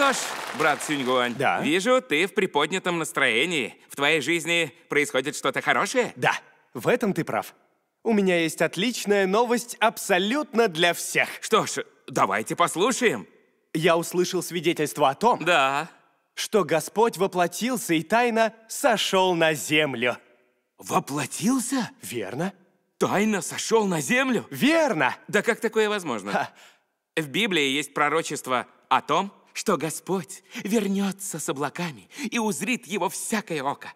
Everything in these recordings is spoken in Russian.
что ж, брат Сюньгуань, да. вижу, ты в приподнятом настроении. В твоей жизни происходит что-то хорошее? Да, в этом ты прав. У меня есть отличная новость абсолютно для всех. Что ж, давайте послушаем. Я услышал свидетельство о том, да. что Господь воплотился и тайно сошел на землю. Воплотился? Верно. Тайно сошел на землю? Верно. Да как такое возможно? Ха. В Библии есть пророчество о том, что Господь вернется с облаками и узрит его всякое око.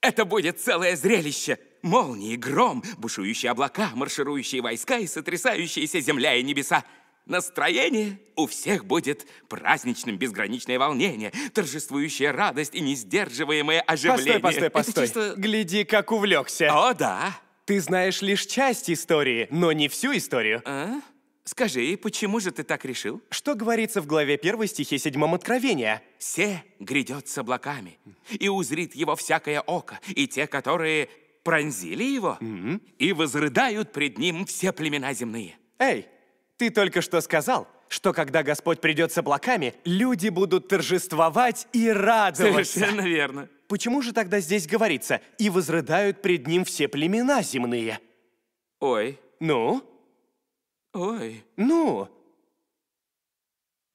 Это будет целое зрелище. Молнии, гром, бушующие облака, марширующие войска и сотрясающиеся земля и небеса. Настроение у всех будет праздничным, безграничное волнение, торжествующая радость и несдерживаемое оживление. Постой, постой, постой. чисто... Гляди, как увлекся. О, да. Ты знаешь лишь часть истории, но не всю историю. А? Скажи, почему же ты так решил? Что говорится в главе 1 стихе 7 Откровения? «Се грядет с облаками, и узрит его всякое око, и те, которые пронзили его, mm -hmm. и возрыдают пред ним все племена земные». Эй, ты только что сказал, что когда Господь придет с облаками, люди будут торжествовать и радоваться. Совершенно верно. Почему же тогда здесь говорится «и возрыдают пред ним все племена земные»? Ой. Ну? Ой, ну!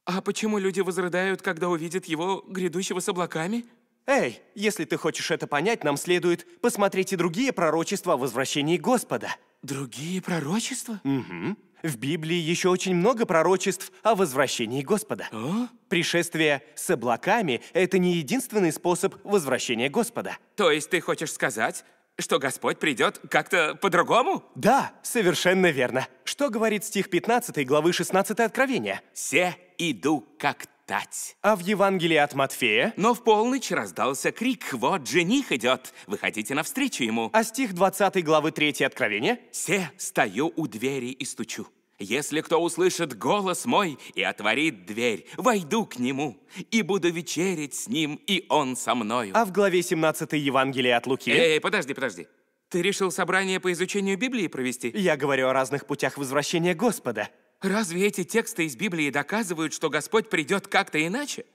А почему люди возрыдают, когда увидят его, грядущего с облаками? Эй, если ты хочешь это понять, нам следует посмотреть и другие пророчества о возвращении Господа. Другие пророчества? Угу. В Библии еще очень много пророчеств о возвращении Господа. О? Пришествие с облаками – это не единственный способ возвращения Господа. То есть ты хочешь сказать, что Господь придет как-то по-другому? Да, совершенно верно. Что говорит стих 15 главы 16 Откровения? «Се иду как тать». А в Евангелии от Матфея? Но в полночь раздался крик «Вот жених идет! Выходите навстречу ему!» А стих 20 главы 3 Откровения? «Се стою у двери и стучу». Если кто услышит голос мой и отворит дверь, войду к нему и буду вечерить с ним, и он со мною. А в главе 17 Евангелия от Луки... Эй, эй, подожди, подожди. Ты решил собрание по изучению Библии провести? Я говорю о разных путях возвращения Господа. Разве эти тексты из Библии доказывают, что Господь придет как-то иначе?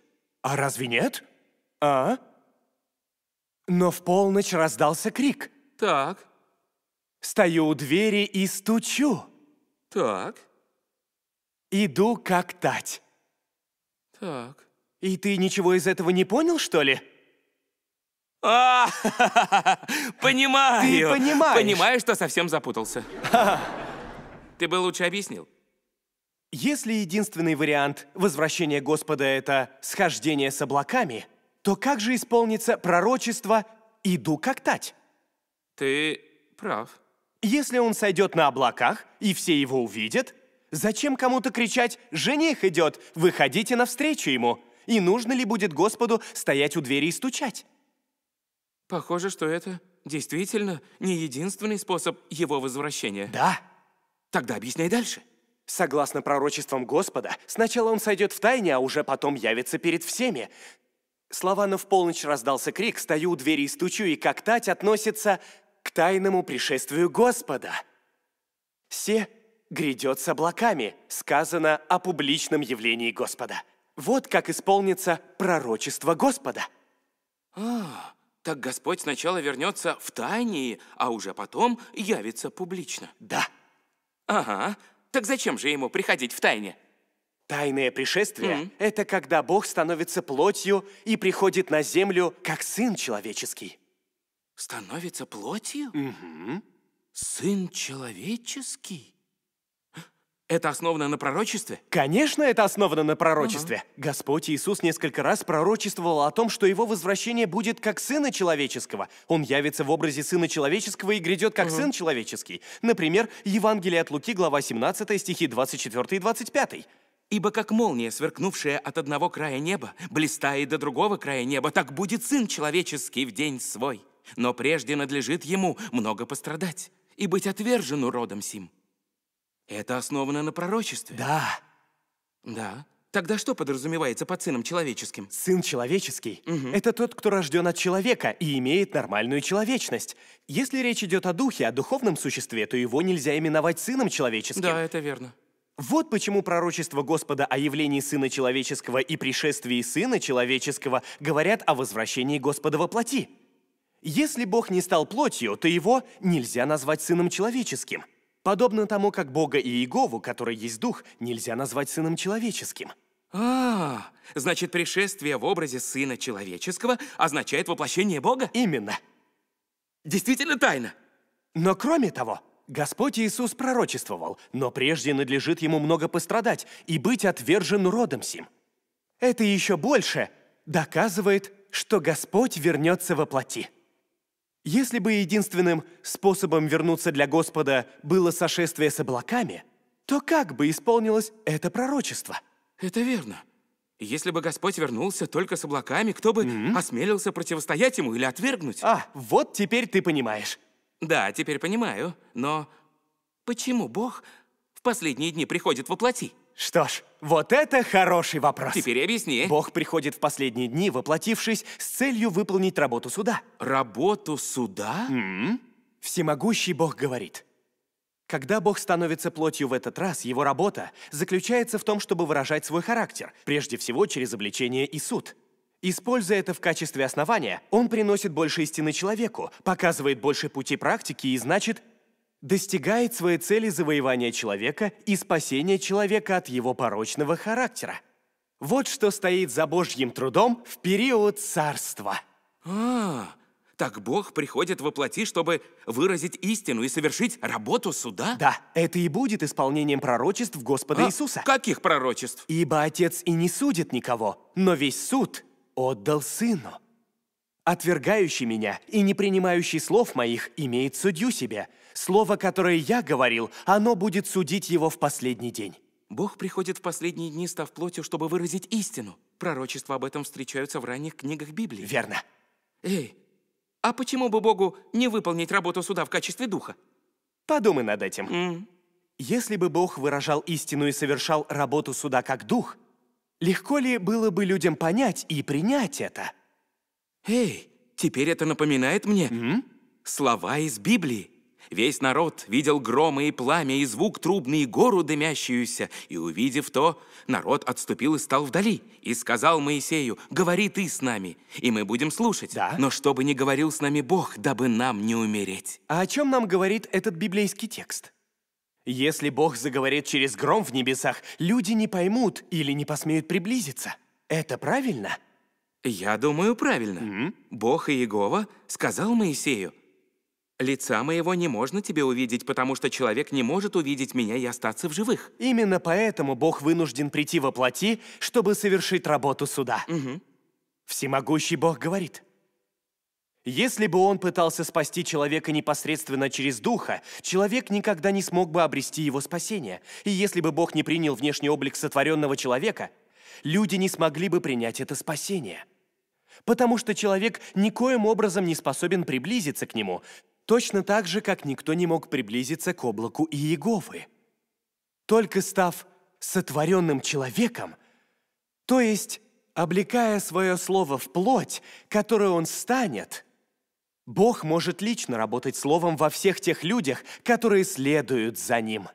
А разве нет? А? Но в полночь раздался крик. Так. Стою у двери и стучу. Так. Иду как тать. Так. И ты ничего из этого не понял, что ли? А, ха -ха -ха, понимаю. Ты понимаешь. Понимаю, что совсем запутался. Ты бы лучше объяснил. Если единственный вариант возвращения Господа — это схождение с облаками, то как же исполнится пророчество «иду как тать»? Ты прав. Если он сойдет на облаках, и все его увидят, зачем кому-то кричать «Жених идет! Выходите навстречу ему!» И нужно ли будет Господу стоять у двери и стучать? Похоже, что это действительно не единственный способ его возвращения. Да. Тогда объясняй дальше. Согласно пророчествам Господа, сначала он сойдет в тайне, а уже потом явится перед всеми. Слова «но в полночь раздался крик, стою у двери и стучу, и как тать» относится тайному пришествию Господа. все грядет с облаками, сказано о публичном явлении Господа. Вот как исполнится пророчество Господа. А, так Господь сначала вернется в тайне, а уже потом явится публично. Да. Ага, так зачем же ему приходить в тайне? Тайное пришествие mm -hmm. – это когда Бог становится плотью и приходит на землю как Сын Человеческий становится плотью? Угу. Сын человеческий? Это основано на пророчестве? Конечно, это основано на пророчестве. Угу. Господь Иисус несколько раз пророчествовал о том, что его возвращение будет как сына человеческого. Он явится в образе сына человеческого и грядет как угу. сын человеческий. Например, Евангелие от Луки, глава 17, стихи 24 и 25. Ибо как молния, сверкнувшая от одного края неба, блистая до другого края неба, так будет Сын Человеческий в день свой. Но прежде надлежит ему много пострадать и быть отвержен уродом сим. Это основано на пророчестве. Да. Да. Тогда что подразумевается под сыном человеческим? Сын человеческий угу. – это тот, кто рожден от человека и имеет нормальную человечность. Если речь идет о духе, о духовном существе, то его нельзя именовать сыном человеческим. Да, это верно. Вот почему пророчество Господа о явлении Сына Человеческого и пришествии Сына Человеческого говорят о возвращении Господа во плоти. Если Бог не стал плотью, то его нельзя назвать сыном человеческим. Подобно тому, как Бога и Иегову, который есть дух, нельзя назвать сыном человеческим. А, значит, пришествие в образе сына человеческого означает воплощение Бога? Именно. Действительно тайна. Но кроме того, Господь Иисус пророчествовал, но прежде надлежит ему много пострадать и быть отвержен родом сим. Это еще больше доказывает, что Господь вернется во плоти. Если бы единственным способом вернуться для Господа было сошествие с облаками, то как бы исполнилось это пророчество? Это верно. Если бы Господь вернулся только с облаками, кто бы mm -hmm. осмелился противостоять ему или отвергнуть? А, вот теперь ты понимаешь. Да, теперь понимаю, но почему Бог в последние дни приходит воплотить? Что ж, вот это хороший вопрос. Теперь объясни. Бог приходит в последние дни, воплотившись с целью выполнить работу суда. Работу суда? Mm -hmm. Всемогущий Бог говорит. Когда Бог становится плотью в этот раз, его работа заключается в том, чтобы выражать свой характер, прежде всего через обличение и суд. Используя это в качестве основания, он приносит больше истины человеку, показывает больше пути практики и, значит, достигает своей цели завоевания человека и спасения человека от его порочного характера. Вот что стоит за Божьим трудом в период царства. А, так Бог приходит воплоти, чтобы выразить истину и совершить работу суда? Да, это и будет исполнением пророчеств Господа а, Иисуса. Каких пророчеств? Ибо Отец и не судит никого, но весь суд отдал Сыну. Отвергающий меня и не принимающий слов моих имеет судью себе – Слово, которое я говорил, оно будет судить его в последний день. Бог приходит в последние дни, став плотью, чтобы выразить истину. Пророчества об этом встречаются в ранних книгах Библии. Верно. Эй, а почему бы Богу не выполнить работу суда в качестве духа? Подумай над этим. Mm. Если бы Бог выражал истину и совершал работу суда как дух, легко ли было бы людям понять и принять это? Эй, теперь это напоминает мне mm слова из Библии. Весь народ видел громы и пламя, и звук трубный, и гору дымящуюся. И, увидев то, народ отступил и стал вдали. И сказал Моисею, говори ты с нами, и мы будем слушать. Да. Но чтобы не говорил с нами Бог, дабы нам не умереть. А о чем нам говорит этот библейский текст? Если Бог заговорит через гром в небесах, люди не поймут или не посмеют приблизиться. Это правильно? Я думаю, правильно. Mm -hmm. Бог и Иегова сказал Моисею, Лица моего не можно тебе увидеть, потому что человек не может увидеть меня и остаться в живых. Именно поэтому Бог вынужден прийти во плоти, чтобы совершить работу суда. Угу. Всемогущий Бог говорит. Если бы он пытался спасти человека непосредственно через Духа, человек никогда не смог бы обрести его спасение. И если бы Бог не принял внешний облик сотворенного человека, люди не смогли бы принять это спасение. Потому что человек никоим образом не способен приблизиться к нему, точно так же, как никто не мог приблизиться к облаку Иеговы. Только став сотворенным человеком, то есть облекая свое слово в плоть, которую он станет, Бог может лично работать словом во всех тех людях, которые следуют за ним.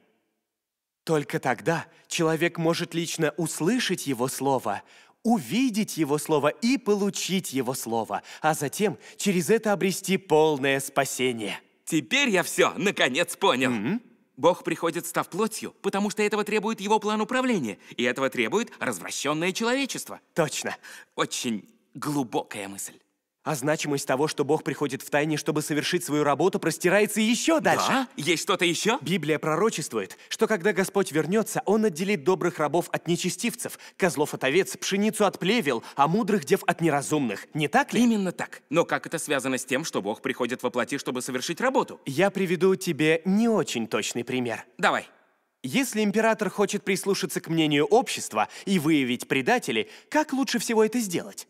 Только тогда человек может лично услышать его слово – увидеть Его Слово и получить Его Слово, а затем через это обрести полное спасение. Теперь я все, наконец, понял. Mm-hmm. Бог приходит, став плотью, потому что этого требует его план управления, и этого требует развращенное человечество. Точно. Очень глубокая мысль. А значимость того, что Бог приходит в тайне, чтобы совершить свою работу, простирается еще дальше. Да? Есть что-то еще? Библия пророчествует, что когда Господь вернется, Он отделит добрых рабов от нечестивцев, козлов от овец, пшеницу от плевел, а мудрых дев от неразумных. Не так ли? Именно так. Но как это связано с тем, что Бог приходит во плоти, чтобы совершить работу? Я приведу тебе не очень точный пример. Давай. Если император хочет прислушаться к мнению общества и выявить предателей, как лучше всего это сделать?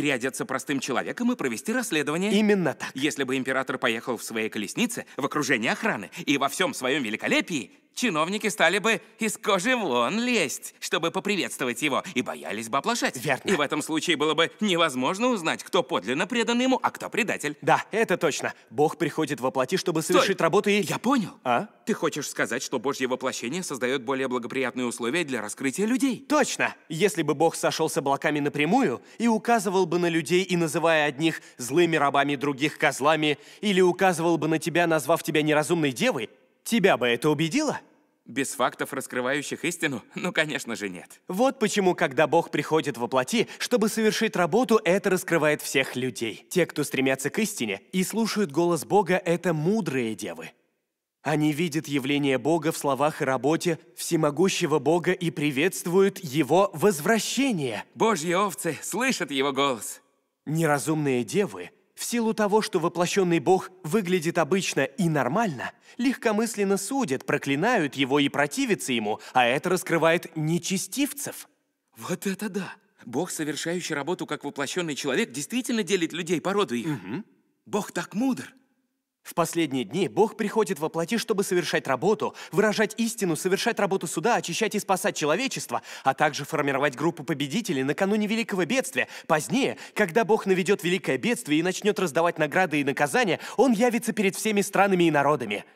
переодеться простым человеком и провести расследование. Именно так. Если бы император поехал в своей колеснице в окружении охраны и во всем своем великолепии, чиновники стали бы из кожи вон лезть, чтобы поприветствовать его, и боялись бы оплошать. Верно. И в этом случае было бы невозможно узнать, кто подлинно предан ему, а кто предатель. Да, это точно. Бог приходит воплоти, чтобы совершить Стой. работу и... Я понял. А? Ты хочешь сказать, что Божье воплощение создает более благоприятные условия для раскрытия людей? Точно. Если бы Бог сошел с облаками напрямую и указывал бы на людей и называя одних злыми рабами, других козлами, или указывал бы на тебя, назвав тебя неразумной девой, тебя бы это убедило? Без фактов, раскрывающих истину? Ну, конечно же, нет. Вот почему, когда Бог приходит во плоти, чтобы совершить работу, это раскрывает всех людей. Те, кто стремятся к истине и слушают голос Бога, это мудрые девы. Они видят явление Бога в словах и работе всемогущего Бога и приветствуют Его возвращение. Божьи овцы слышат Его голос. Неразумные девы в силу того, что воплощенный Бог выглядит обычно и нормально, легкомысленно судят, проклинают его и противятся ему, а это раскрывает нечестивцев. Вот это да! Бог, совершающий работу как воплощенный человек, действительно делит людей по роду их. Угу. Бог так мудр. В последние дни Бог приходит во плоти, чтобы совершать работу, выражать истину, совершать работу суда, очищать и спасать человечество, а также формировать группу победителей накануне великого бедствия. Позднее, когда Бог наведет великое бедствие и начнет раздавать награды и наказания, Он явится перед всеми странами и народами.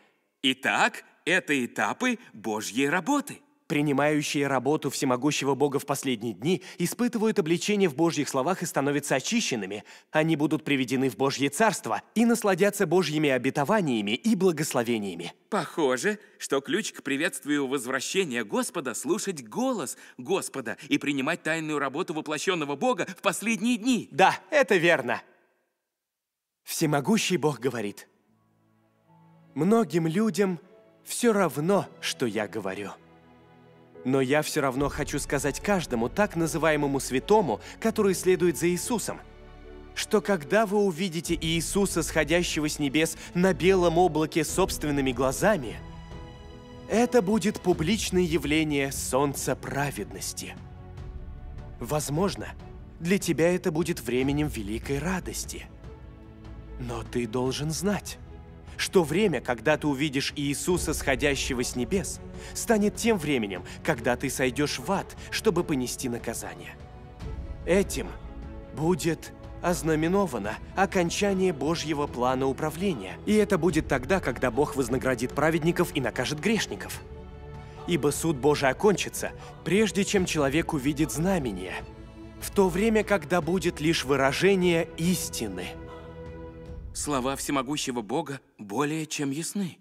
Итак, это этапы Божьей работы – Принимающие работу всемогущего Бога в последние дни испытывают обличение в Божьих словах и становятся очищенными. Они будут приведены в Божье Царство и насладятся Божьими обетованиями и благословениями. Похоже, что ключ к приветствию возвращения Господа – слушать голос Господа и принимать тайную работу воплощенного Бога в последние дни. Да, это верно. Всемогущий Бог говорит, «Многим людям все равно, что я говорю». Но я все равно хочу сказать каждому так называемому святому, который следует за Иисусом, что когда вы увидите Иисуса, сходящего с небес на белом облаке собственными глазами, это будет публичное явление Солнца праведности. Возможно, для тебя это будет временем великой радости. Но ты должен знать, что время, когда ты увидишь Иисуса, сходящего с небес, станет тем временем, когда ты сойдешь в ад, чтобы понести наказание. Этим будет ознаменовано окончание Божьего плана управления. И это будет тогда, когда Бог вознаградит праведников и накажет грешников. Ибо суд Божий окончится, прежде чем человек увидит знамение, в то время, когда будет лишь выражение истины – Слова всемогущего Бога более чем ясны.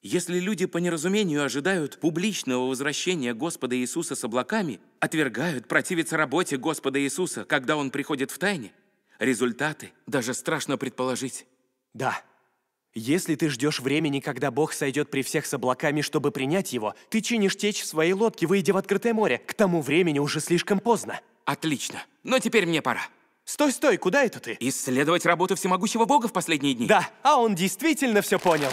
Если люди по неразумению ожидают публичного возвращения Господа Иисуса с облаками, отвергают противиться работе Господа Иисуса, когда Он приходит в тайне, результаты даже страшно предположить. Да. Если ты ждешь времени, когда Бог сойдет при всех с облаками, чтобы принять его, ты чинишь течь в своей лодке, выйдя в открытое море. К тому времени уже слишком поздно. Отлично. Но теперь мне пора. Стой, стой, куда это ты? Исследовать работу всемогущего бога в последние дни. Да, а он действительно все понял.